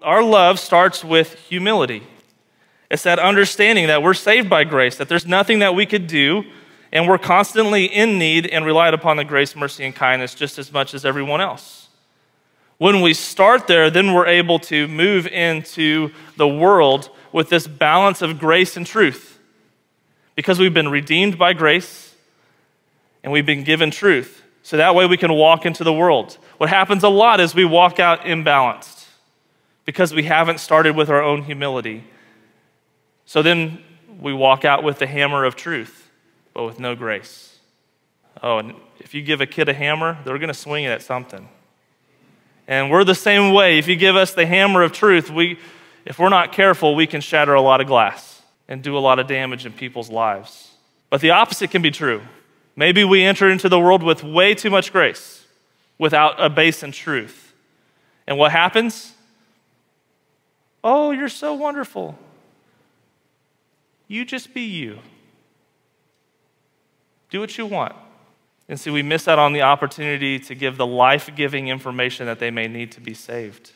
Our love starts with humility. It's that understanding that we're saved by grace, that there's nothing that we could do, and we're constantly in need and relied upon the grace, mercy, and kindness just as much as everyone else. When we start there, then we're able to move into the world with this balance of grace and truth. Because we've been redeemed by grace and we've been given truth. So that way we can walk into the world. What happens a lot is we walk out imbalanced because we haven't started with our own humility. So then we walk out with the hammer of truth, but with no grace. Oh, and if you give a kid a hammer, they're going to swing it at something. And we're the same way. If you give us the hammer of truth, we, if we're not careful, we can shatter a lot of glass and do a lot of damage in people's lives. But the opposite can be true. Maybe we enter into the world with way too much grace without a base in truth. And what happens? Oh, you're so wonderful. You just be you. Do what you want. And see, we miss out on the opportunity to give the life giving information that they may need to be saved.